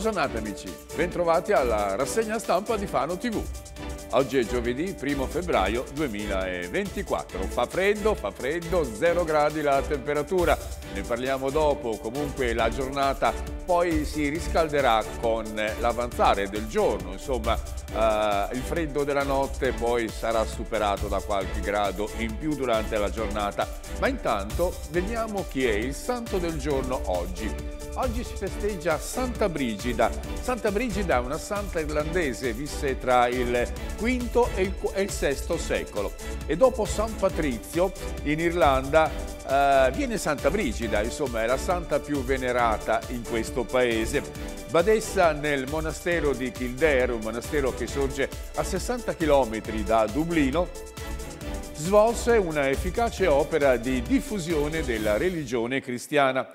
Buona giornata amici, bentrovati alla rassegna stampa di Fano TV. Oggi è giovedì 1 febbraio 2024, fa freddo, fa freddo, 0 gradi la temperatura, ne parliamo dopo, comunque la giornata poi si riscalderà con l'avanzare del giorno, insomma eh, il freddo della notte poi sarà superato da qualche grado in più durante la giornata, ma intanto vediamo chi è il santo del giorno oggi. Oggi si festeggia Santa Brigida. Santa Brigida è una santa irlandese, visse tra il V e il, e il VI secolo. E dopo San Patrizio, in Irlanda, eh, viene Santa Brigida, insomma è la santa più venerata in questo paese. Badessa nel monastero di Kildare, un monastero che sorge a 60 km da Dublino, svolse una efficace opera di diffusione della religione cristiana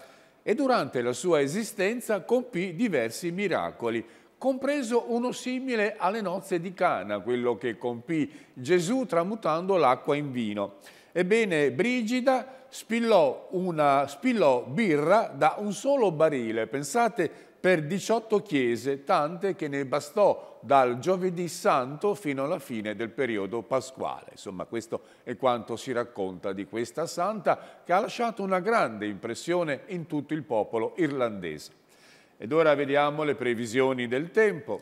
e durante la sua esistenza compì diversi miracoli, compreso uno simile alle nozze di Cana, quello che compì Gesù tramutando l'acqua in vino. Ebbene, Brigida spillò, una, spillò birra da un solo barile, pensate per 18 chiese, tante che ne bastò dal giovedì santo fino alla fine del periodo pasquale. Insomma, questo è quanto si racconta di questa santa che ha lasciato una grande impressione in tutto il popolo irlandese. Ed ora vediamo le previsioni del tempo.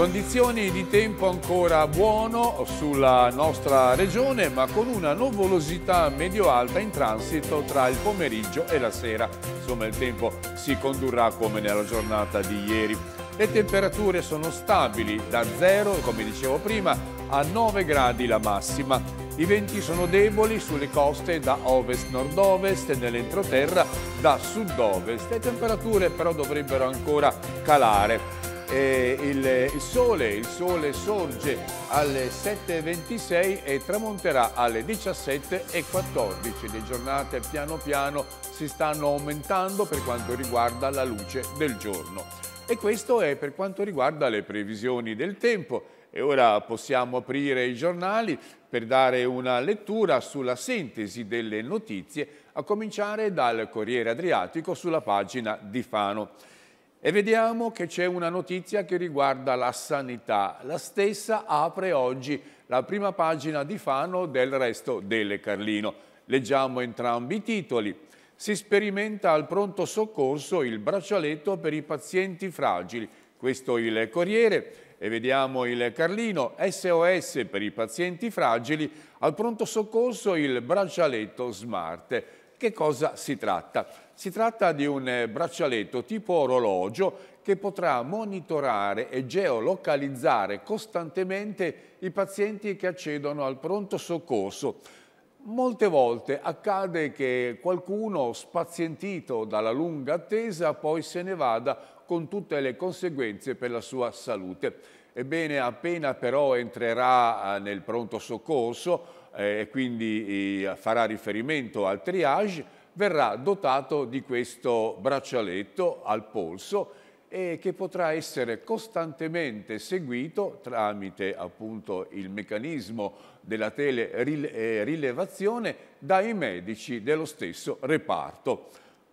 Condizioni di tempo ancora buono sulla nostra regione ma con una nuvolosità medio-alta in transito tra il pomeriggio e la sera. Insomma il tempo si condurrà come nella giornata di ieri. Le temperature sono stabili da 0, come dicevo prima, a 9 gradi la massima. I venti sono deboli sulle coste da ovest-nord-ovest e nell'entroterra da sud-ovest. Le temperature però dovrebbero ancora calare eh, il, il, sole, il sole sorge alle 7.26 e tramonterà alle 17.14. Le giornate piano piano si stanno aumentando per quanto riguarda la luce del giorno. E questo è per quanto riguarda le previsioni del tempo. E ora possiamo aprire i giornali per dare una lettura sulla sintesi delle notizie, a cominciare dal Corriere Adriatico sulla pagina di Fano. E vediamo che c'è una notizia che riguarda la sanità. La stessa apre oggi la prima pagina di Fano del resto delle Carlino. Leggiamo entrambi i titoli. Si sperimenta al pronto soccorso il braccialetto per i pazienti fragili. Questo il Corriere e vediamo il Carlino, SOS per i pazienti fragili, al pronto soccorso il braccialetto smart. Che cosa si tratta? Si tratta di un eh, braccialetto tipo orologio che potrà monitorare e geolocalizzare costantemente i pazienti che accedono al pronto soccorso. Molte volte accade che qualcuno spazientito dalla lunga attesa poi se ne vada con tutte le conseguenze per la sua salute. Ebbene, appena però entrerà eh, nel pronto soccorso, eh, e quindi eh, farà riferimento al triage, verrà dotato di questo braccialetto al polso e eh, che potrà essere costantemente seguito tramite appunto il meccanismo della telerilevazione dai medici dello stesso reparto.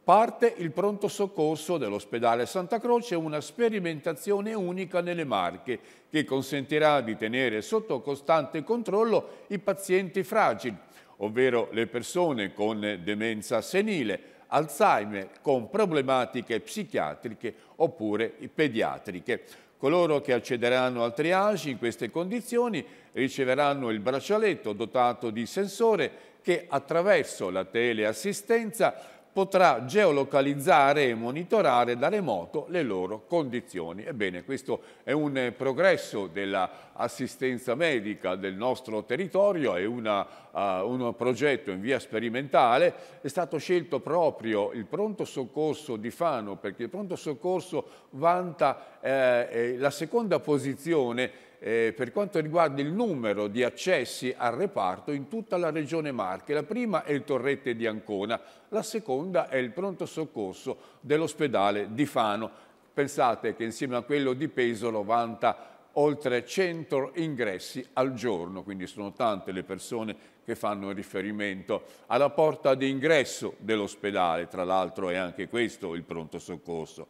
Parte il pronto soccorso dell'ospedale Santa Croce, una sperimentazione unica nelle Marche che consentirà di tenere sotto costante controllo i pazienti fragili, ovvero le persone con demenza senile, Alzheimer con problematiche psichiatriche oppure pediatriche. Coloro che accederanno al triage in queste condizioni riceveranno il braccialetto dotato di sensore che attraverso la teleassistenza potrà geolocalizzare e monitorare da remoto le loro condizioni. Ebbene, questo è un eh, progresso dell'assistenza medica del nostro territorio, è una, uh, un progetto in via sperimentale, è stato scelto proprio il pronto soccorso di Fano perché il pronto soccorso vanta eh, eh la seconda posizione eh, per quanto riguarda il numero di accessi al reparto in tutta la regione Marche. La prima è il Torrette di Ancona, la seconda è il pronto soccorso dell'ospedale di Fano. Pensate che insieme a quello di Pesolo vanta oltre 100 ingressi al giorno, quindi sono tante le persone che fanno riferimento alla porta di ingresso dell'ospedale, tra l'altro è anche questo il pronto soccorso.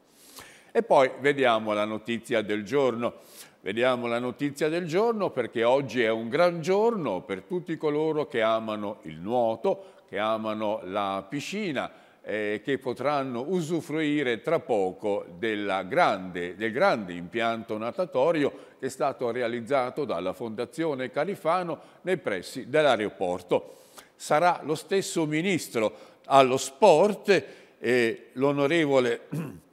E poi vediamo la notizia del giorno. Vediamo la notizia del giorno perché oggi è un gran giorno per tutti coloro che amano il nuoto, che amano la piscina e che potranno usufruire tra poco grande, del grande impianto natatorio che è stato realizzato dalla Fondazione Califano nei pressi dell'aeroporto. Sarà lo stesso ministro allo sport, eh, l'onorevole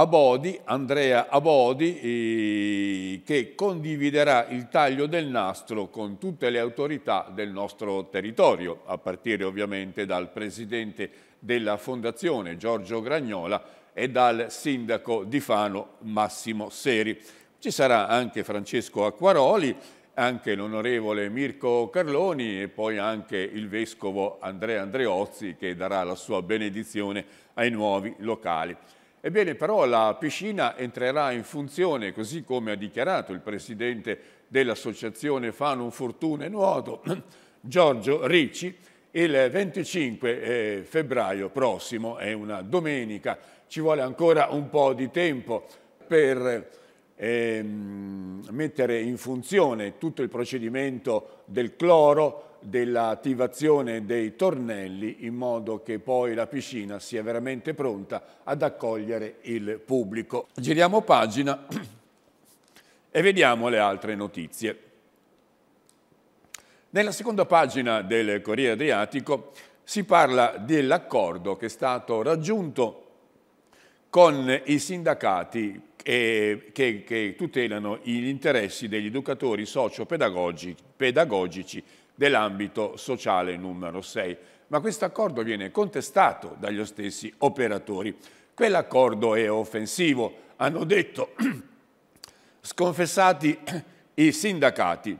Abodi, Andrea Abodi, che condividerà il taglio del nastro con tutte le autorità del nostro territorio, a partire ovviamente dal presidente della Fondazione Giorgio Gragnola e dal sindaco di Fano Massimo Seri. Ci sarà anche Francesco Acquaroli, anche l'onorevole Mirko Carloni e poi anche il vescovo Andrea Andreozzi che darà la sua benedizione ai nuovi locali. Ebbene, però la piscina entrerà in funzione, così come ha dichiarato il presidente dell'associazione Fano Fortuna e Nuoto, Giorgio Ricci, il 25 eh, febbraio prossimo, è una domenica, ci vuole ancora un po' di tempo per ehm, mettere in funzione tutto il procedimento del cloro, dell'attivazione dei tornelli in modo che poi la piscina sia veramente pronta ad accogliere il pubblico. Giriamo pagina e vediamo le altre notizie. Nella seconda pagina del Corriere Adriatico si parla dell'accordo che è stato raggiunto con i sindacati che, che, tutelano gli interessi degli educatori socio-pedagogici dell'ambito sociale numero 6. Ma questo accordo viene contestato dagli stessi operatori. Quell'accordo è offensivo, hanno detto sconfessati i sindacati.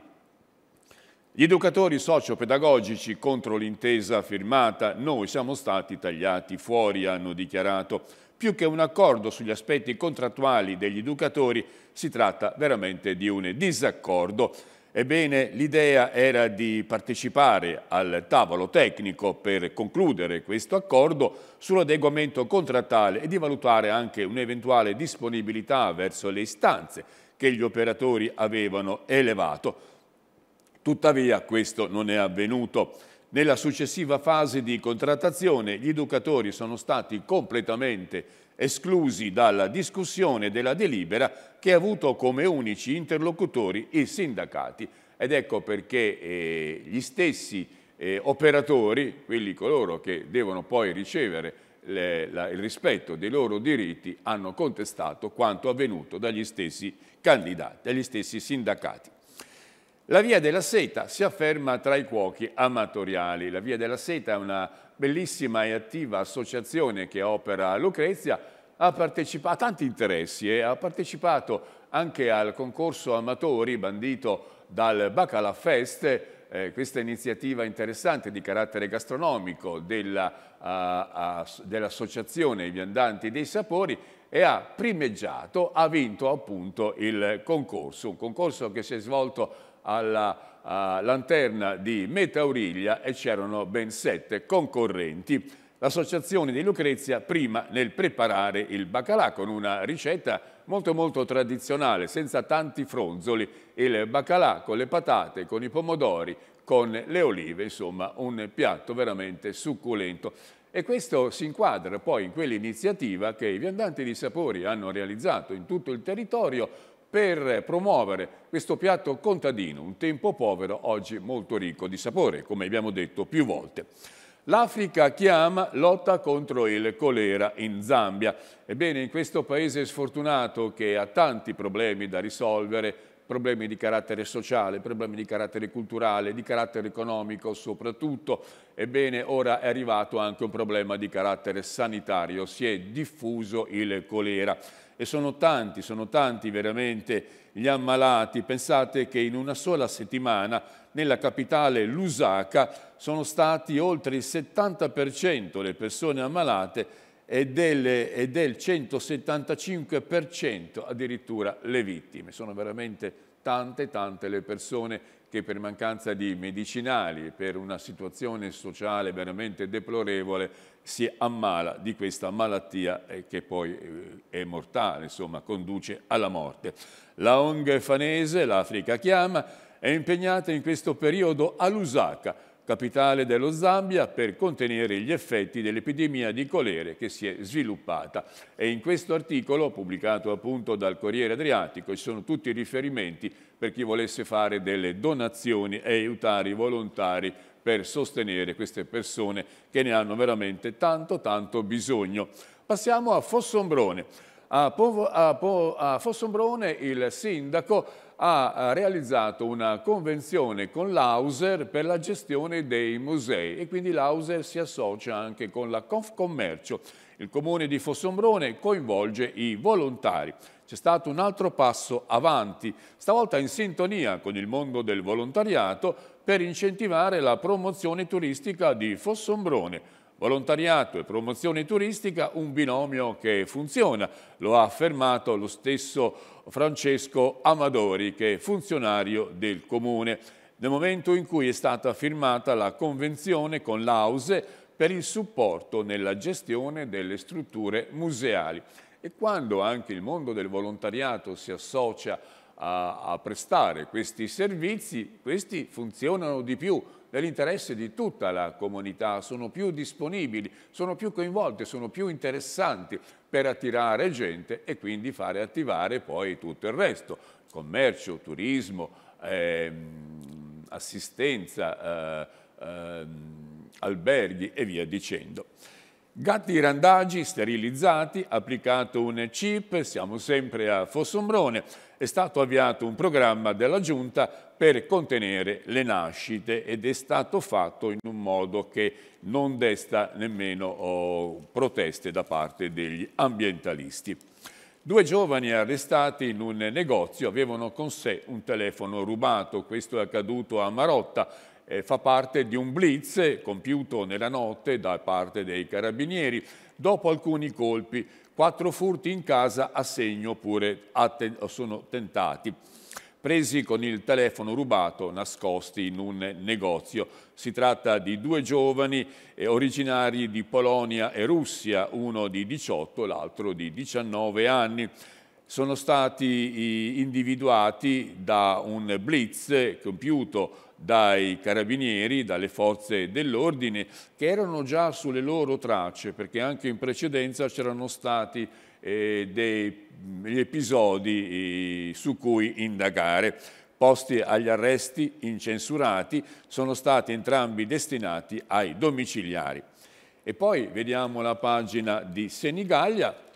Gli educatori sociopedagogici contro l'intesa firmata, noi siamo stati tagliati fuori, hanno dichiarato. Più che un accordo sugli aspetti contrattuali degli educatori, si tratta veramente di un disaccordo. Ebbene, l'idea era di partecipare al tavolo tecnico per concludere questo accordo sull'adeguamento contrattale e di valutare anche un'eventuale disponibilità verso le istanze che gli operatori avevano elevato. Tuttavia questo non è avvenuto. Nella successiva fase di contrattazione gli educatori sono stati completamente esclusi dalla discussione della delibera che ha avuto come unici interlocutori i sindacati. Ed ecco perché eh, gli stessi eh, operatori, quelli coloro che devono poi ricevere le, la, il rispetto dei loro diritti, hanno contestato quanto avvenuto dagli stessi candidati, dagli stessi sindacati. La Via della Seta si afferma tra i cuochi amatoriali. La Via della Seta è una bellissima e attiva associazione che opera a Lucrezia, ha partecipato a tanti interessi e eh. ha partecipato anche al concorso amatori bandito dal Bacala Fest, eh, questa iniziativa interessante di carattere gastronomico dell'Associazione I Viandanti dei Sapori e ha primeggiato, ha vinto appunto il concorso, un concorso che si è svolto alla uh, lanterna di Metauriglia e c'erano ben sette concorrenti. L'associazione di Lucrezia prima nel preparare il baccalà con una ricetta molto molto tradizionale, senza tanti fronzoli, il baccalà con le patate, con i pomodori, con le olive, insomma un piatto veramente succulento. E questo si inquadra poi in quell'iniziativa che i viandanti di sapori hanno realizzato in tutto il territorio per promuovere questo piatto contadino, un tempo povero, oggi molto ricco di sapore, come abbiamo detto più volte. L'Africa chiama lotta contro il colera in Zambia. Ebbene, in questo paese sfortunato che ha tanti problemi da risolvere, problemi di carattere sociale, problemi di carattere culturale, di carattere economico soprattutto. Ebbene, ora è arrivato anche un problema di carattere sanitario, si è diffuso il colera. E sono tanti, sono tanti veramente gli ammalati. Pensate che in una sola settimana nella capitale Lusaka sono stati oltre il 70% le persone ammalate e del, e del 175% addirittura le vittime. Sono veramente tante, tante le persone che per mancanza di medicinali, per una situazione sociale veramente deplorevole, si ammala di questa malattia eh, che poi eh, è mortale, insomma, conduce alla morte. La ONG fanese, l'Africa chiama, è impegnata in questo periodo a Lusaka, capitale dello Zambia, per contenere gli effetti dell'epidemia di colere che si è sviluppata. E in questo articolo, pubblicato appunto dal Corriere Adriatico, ci sono tutti i riferimenti per chi volesse fare delle donazioni e aiutare i volontari per sostenere queste persone che ne hanno veramente tanto tanto bisogno. Passiamo a Fossombrone. A, po a, po a Fossombrone il sindaco ha realizzato una convenzione con l'Auser per la gestione dei musei e quindi l'Auser si associa anche con la Confcommercio. Il comune di Fossombrone coinvolge i volontari. C'è stato un altro passo avanti, stavolta in sintonia con il mondo del volontariato per incentivare la promozione turistica di Fossombrone volontariato e promozione turistica un binomio che funziona, lo ha affermato lo stesso Francesco Amadori che è funzionario del Comune nel momento in cui è stata firmata la convenzione con l'AUSE per il supporto nella gestione delle strutture museali. E quando anche il mondo del volontariato si associa a, a prestare questi servizi, questi funzionano di più, nell'interesse di tutta la comunità, sono più disponibili, sono più coinvolte, sono più interessanti per attirare gente e quindi fare attivare poi tutto il resto, commercio, turismo, ehm, assistenza, eh, ehm, alberghi e via dicendo. Gatti randagi sterilizzati, applicato un chip, siamo sempre a Fossombrone, è stato avviato un programma della Giunta per contenere le nascite ed è stato fatto in un modo che non desta nemmeno oh, proteste da parte degli ambientalisti. Due giovani arrestati in un negozio avevano con sé un telefono rubato, questo è accaduto a Marotta, eh, fa parte di un blitz compiuto nella notte da parte dei carabinieri. Dopo alcuni colpi, quattro furti in casa a segno pure sono tentati presi con il telefono rubato nascosti in un negozio. Si tratta di due giovani eh, originari di Polonia e Russia, uno di 18 e l'altro di 19 anni. Sono stati individuati da un blitz compiuto dai carabinieri, dalle forze dell'ordine, che erano già sulle loro tracce, perché anche in precedenza c'erano stati eh, degli episodi eh, su cui indagare. Posti agli arresti incensurati, sono stati entrambi destinati ai domiciliari. E poi vediamo la pagina di Senigallia,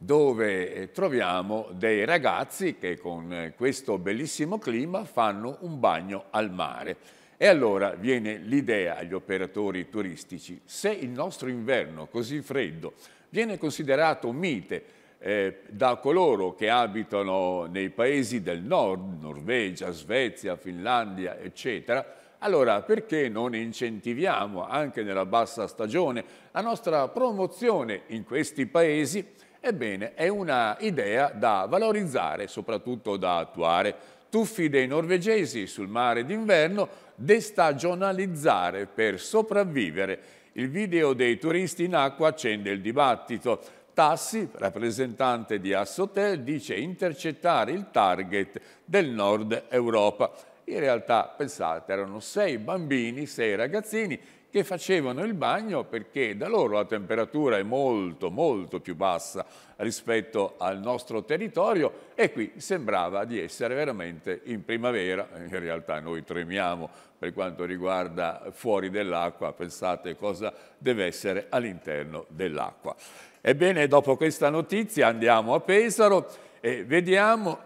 dove eh, troviamo dei ragazzi che con eh, questo bellissimo clima fanno un bagno al mare. E allora viene l'idea agli operatori turistici, se il nostro inverno così freddo viene considerato mite eh, da coloro che abitano nei paesi del nord, Norvegia, Svezia, Finlandia, eccetera, allora perché non incentiviamo anche nella bassa stagione la nostra promozione in questi paesi Ebbene, è un'idea da valorizzare, soprattutto da attuare. Tuffi dei norvegesi sul mare d'inverno, destagionalizzare per sopravvivere. Il video dei turisti in acqua accende il dibattito. Tassi, rappresentante di Assotel, dice intercettare il target del nord Europa. In realtà, pensate, erano sei bambini, sei ragazzini che facevano il bagno perché da loro la temperatura è molto molto più bassa rispetto al nostro territorio e qui sembrava di essere veramente in primavera, in realtà noi tremiamo per quanto riguarda fuori dell'acqua, pensate cosa deve essere all'interno dell'acqua. Ebbene, dopo questa notizia andiamo a Pesaro e vediamo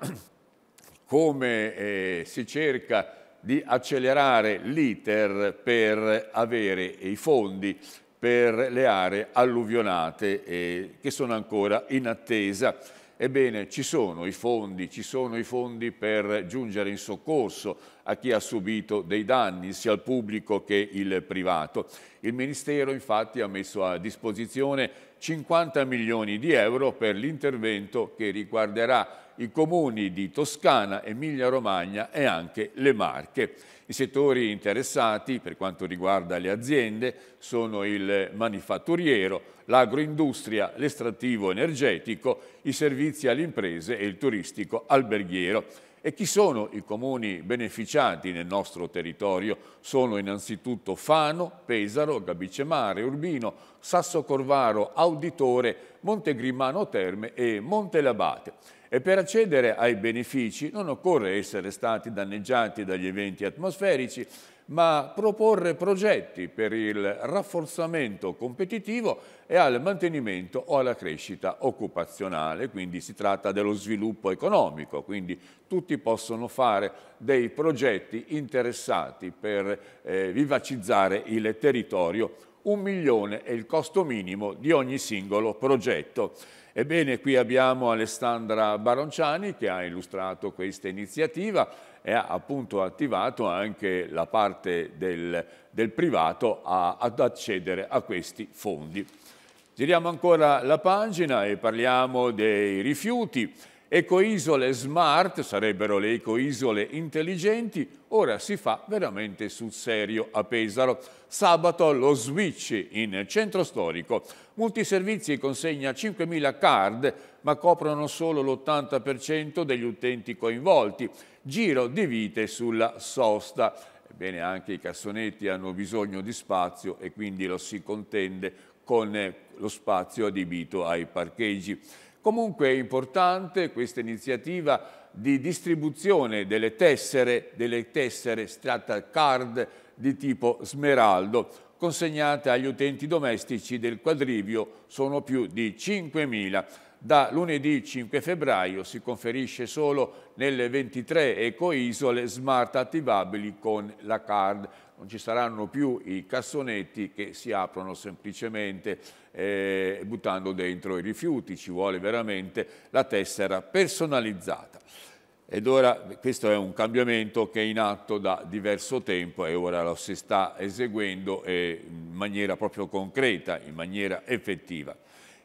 come eh, si cerca di accelerare l'iter per avere i fondi per le aree alluvionate eh, che sono ancora in attesa. Ebbene, ci sono i fondi, ci sono i fondi per giungere in soccorso a chi ha subito dei danni, sia il pubblico che il privato. Il Ministero infatti ha messo a disposizione 50 milioni di euro per l'intervento che riguarderà i comuni di Toscana, Emilia-Romagna e anche le Marche. I settori interessati per quanto riguarda le aziende sono il manifatturiero, l'agroindustria, l'estrattivo energetico, i servizi alle imprese e il turistico alberghiero. E chi sono i comuni beneficiati nel nostro territorio? Sono innanzitutto Fano, Pesaro, Gabicemare, Urbino, Sasso Corvaro, Auditore, Montegrimano Terme e Montelabate e per accedere ai benefici non occorre essere stati danneggiati dagli eventi atmosferici, ma proporre progetti per il rafforzamento competitivo e al mantenimento o alla crescita occupazionale, quindi si tratta dello sviluppo economico, quindi tutti possono fare dei progetti interessati per eh, vivacizzare il territorio un milione è il costo minimo di ogni singolo progetto. Ebbene, qui abbiamo Alessandra Baronciani che ha illustrato questa iniziativa e ha appunto attivato anche la parte del, del privato a, ad accedere a questi fondi. Giriamo ancora la pagina e parliamo dei rifiuti. Ecoisole smart, sarebbero le ecoisole intelligenti, ora si fa veramente sul serio a Pesaro. Sabato lo switch in centro storico. Multiservizi consegna 5.000 card, ma coprono solo l'80% degli utenti coinvolti. Giro di vite sulla sosta. Ebbene, anche i cassonetti hanno bisogno di spazio e quindi lo si contende con lo spazio adibito ai parcheggi. Comunque è importante questa iniziativa di distribuzione delle tessere, delle tessere strata card di tipo smeraldo, consegnate agli utenti domestici del quadrivio, sono più di 5.000. Da lunedì 5 febbraio si conferisce solo nelle 23 ecoisole smart attivabili con la card, non ci saranno più i cassonetti che si aprono semplicemente eh, buttando dentro i rifiuti, ci vuole veramente la tessera personalizzata. Ed ora questo è un cambiamento che è in atto da diverso tempo e ora lo si sta eseguendo eh, in maniera proprio concreta, in maniera effettiva.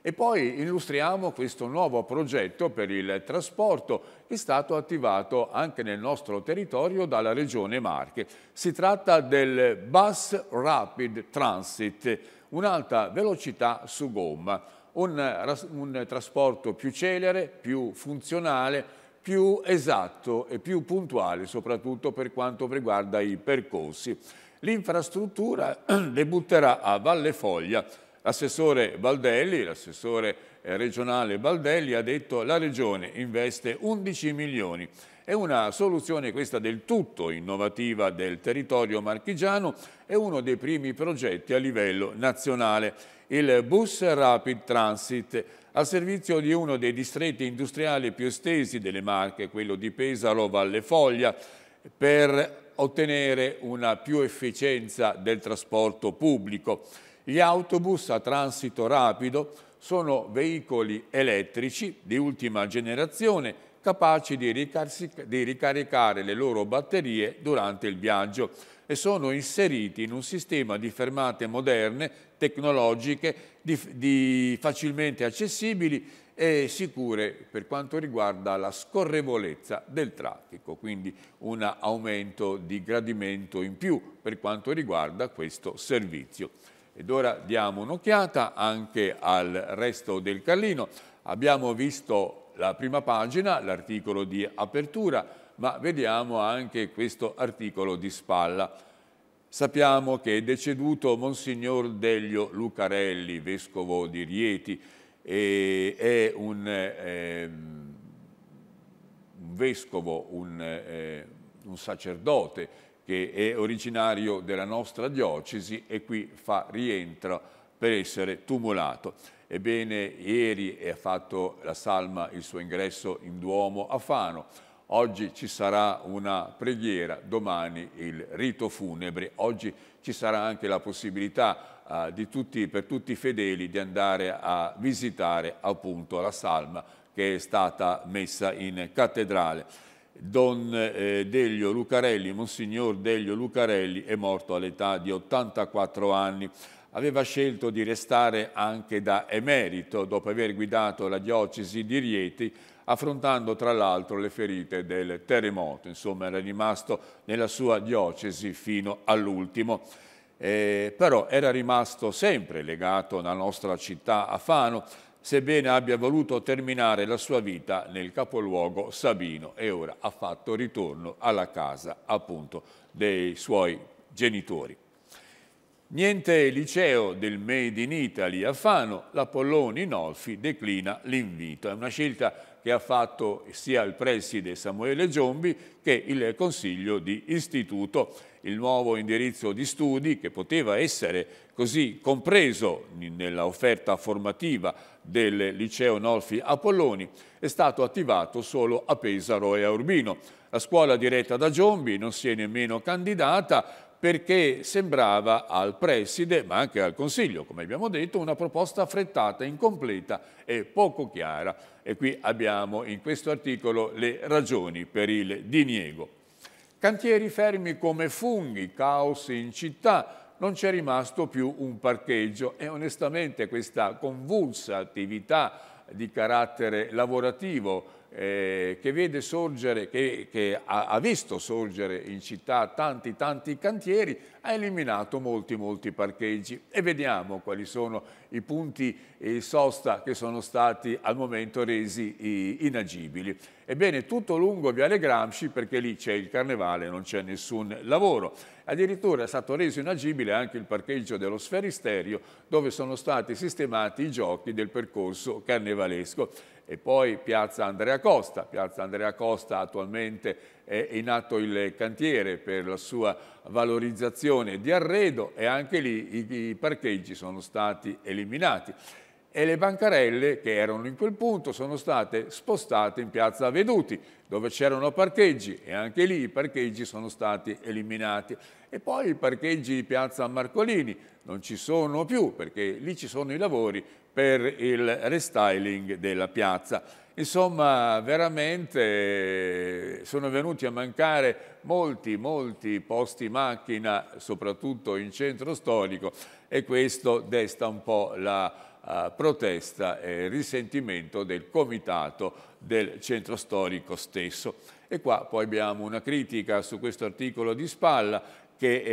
E poi illustriamo questo nuovo progetto per il trasporto che è stato attivato anche nel nostro territorio dalla Regione Marche. Si tratta del Bus Rapid Transit, un'alta velocità su gomma, un, un trasporto più celere, più funzionale, più esatto e più puntuale, soprattutto per quanto riguarda i percorsi. L'infrastruttura debutterà a Valle Foglia L'assessore Baldelli, l'assessore eh, regionale Baldelli ha detto che la regione investe 11 milioni. È una soluzione questa del tutto innovativa del territorio marchigiano e uno dei primi progetti a livello nazionale. Il bus Rapid Transit a servizio di uno dei distretti industriali più estesi delle Marche, quello di Pesaro Valle Foglia, per ottenere una più efficienza del trasporto pubblico. Gli autobus a transito rapido sono veicoli elettrici di ultima generazione capaci di, di ricaricare le loro batterie durante il viaggio e sono inseriti in un sistema di fermate moderne, tecnologiche, di, di facilmente accessibili e sicure per quanto riguarda la scorrevolezza del traffico, quindi un aumento di gradimento in più per quanto riguarda questo servizio. Ed ora diamo un'occhiata anche al resto del Carlino. Abbiamo visto la prima pagina, l'articolo di apertura, ma vediamo anche questo articolo di spalla. Sappiamo che è deceduto Monsignor Deglio Lucarelli, vescovo di Rieti, e è un, eh, un vescovo, un, eh, un sacerdote, che è originario della nostra diocesi e qui fa rientro per essere tumulato. Ebbene, ieri ha fatto la salma il suo ingresso in Duomo a Fano, oggi ci sarà una preghiera, domani il rito funebre, oggi ci sarà anche la possibilità eh, tutti, per tutti i fedeli di andare a visitare appunto la salma che è stata messa in cattedrale. Don eh, Delio Lucarelli, Monsignor Delio Lucarelli, è morto all'età di 84 anni. Aveva scelto di restare anche da emerito dopo aver guidato la diocesi di Rieti, affrontando tra l'altro le ferite del terremoto. Insomma, era rimasto nella sua diocesi fino all'ultimo. Eh, però era rimasto sempre legato alla nostra città, a Fano, sebbene abbia voluto terminare la sua vita nel capoluogo Sabino e ora ha fatto ritorno alla casa appunto dei suoi genitori. Niente liceo del Made in Italy a Fano, l'Apolloni Nolfi declina l'invito. È una scelta che ha fatto sia il preside Samuele Giombi che il consiglio di istituto il nuovo indirizzo di studi che poteva essere così compreso nella offerta formativa del liceo Nolfi Apolloni, è stato attivato solo a Pesaro e a Urbino. La scuola diretta da Giombi non si è nemmeno candidata perché sembrava al preside, ma anche al Consiglio, come abbiamo detto, una proposta affrettata, incompleta e poco chiara. E qui abbiamo in questo articolo le ragioni per il diniego. Cantieri fermi come funghi, caos in città, non c'è rimasto più un parcheggio e onestamente questa convulsa attività di carattere lavorativo eh, che, vede sorgere, che, che ha, ha visto sorgere in città tanti tanti cantieri, ha eliminato molti molti parcheggi e vediamo quali sono i punti eh, sosta che sono stati al momento resi inagibili. Ebbene, tutto lungo Viale Gramsci, perché lì c'è il carnevale, non c'è nessun lavoro. Addirittura è stato reso inagibile anche il parcheggio dello Sferisterio, dove sono stati sistemati i giochi del percorso carnevalesco e poi Piazza Andrea Costa. Piazza Andrea Costa attualmente è in atto il cantiere per la sua valorizzazione di arredo e anche lì i, i parcheggi sono stati eliminati e le bancarelle che erano in quel punto sono state spostate in piazza Veduti dove c'erano parcheggi e anche lì i parcheggi sono stati eliminati e poi i parcheggi di piazza Marcolini non ci sono più perché lì ci sono i lavori per il restyling della piazza. Insomma, veramente eh, sono venuti a mancare molti, molti posti macchina, soprattutto in centro storico, e questo desta un po' la uh, protesta e il risentimento del comitato del centro storico stesso. E qua poi abbiamo una critica su questo articolo di spalla che eh,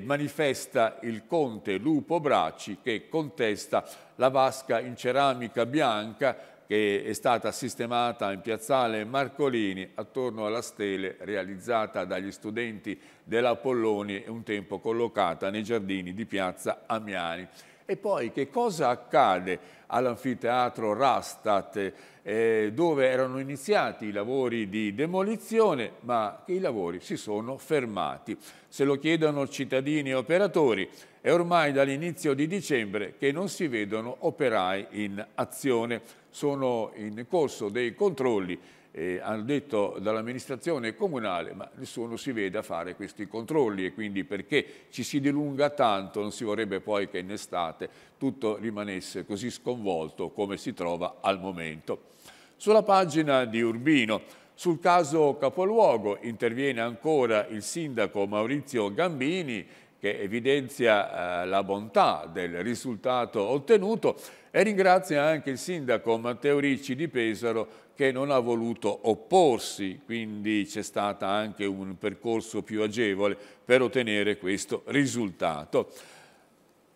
eh, manifesta il conte Lupo Bracci che contesta la vasca in ceramica bianca che è stata sistemata in piazzale Marcolini attorno alla stele realizzata dagli studenti dell'Apolloni e un tempo collocata nei giardini di piazza Amiani. E poi che cosa accade all'anfiteatro Rastat eh, dove erano iniziati i lavori di demolizione ma che i lavori si sono fermati. Se lo chiedono cittadini e operatori è ormai dall'inizio di dicembre che non si vedono operai in azione. Sono in corso dei controlli eh, hanno detto dall'amministrazione comunale, ma nessuno si vede a fare questi controlli e quindi perché ci si dilunga tanto non si vorrebbe poi che in estate tutto rimanesse così sconvolto come si trova al momento. Sulla pagina di Urbino, sul caso capoluogo interviene ancora il sindaco Maurizio Gambini che evidenzia eh, la bontà del risultato ottenuto e ringrazia anche il sindaco Matteo Ricci di Pesaro che non ha voluto opporsi, quindi c'è stato anche un percorso più agevole per ottenere questo risultato.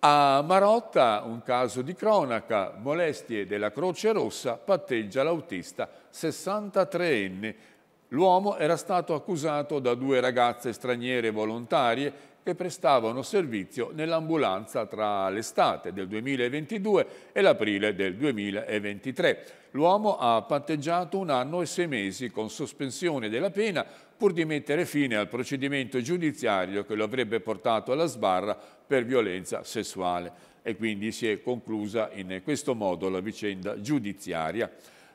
A Marotta, un caso di cronaca, molestie della Croce Rossa, patteggia l'autista 63enne. L'uomo era stato accusato da due ragazze straniere volontarie che prestavano servizio nell'ambulanza tra l'estate del 2022 e l'aprile del 2023. L'uomo ha patteggiato un anno e sei mesi con sospensione della pena pur di mettere fine al procedimento giudiziario che lo avrebbe portato alla sbarra per violenza sessuale e quindi si è conclusa in questo modo la vicenda giudiziaria.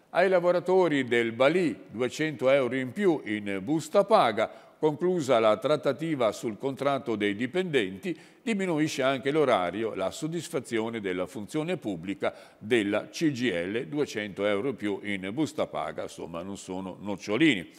Ai lavoratori del Bali 200 euro in più in busta paga, Conclusa la trattativa sul contratto dei dipendenti, diminuisce anche l'orario, la soddisfazione della funzione pubblica della CGL, 200 euro più in busta paga, insomma non sono nocciolini.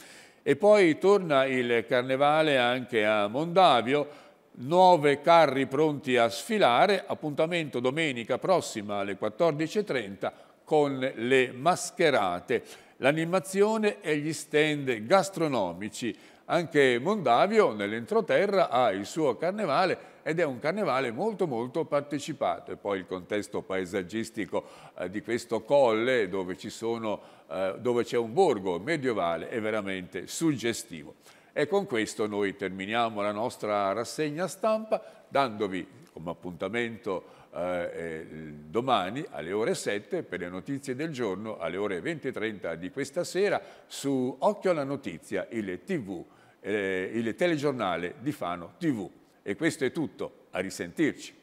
E poi torna il carnevale anche a Mondavio, Nove carri pronti a sfilare, appuntamento domenica prossima alle 14.30 con le mascherate l'animazione e gli stand gastronomici. Anche Mondavio nell'entroterra ha il suo carnevale ed è un carnevale molto molto partecipato e poi il contesto paesaggistico eh, di questo colle dove eh, c'è eh, un borgo medievale è veramente suggestivo. E con questo noi terminiamo la nostra rassegna stampa dandovi come appuntamento eh, eh, domani alle ore 7 per le notizie del giorno, alle ore 20.30 di questa sera su Occhio alla Notizia, il, TV, eh, il telegiornale di Fano TV. E questo è tutto, a risentirci.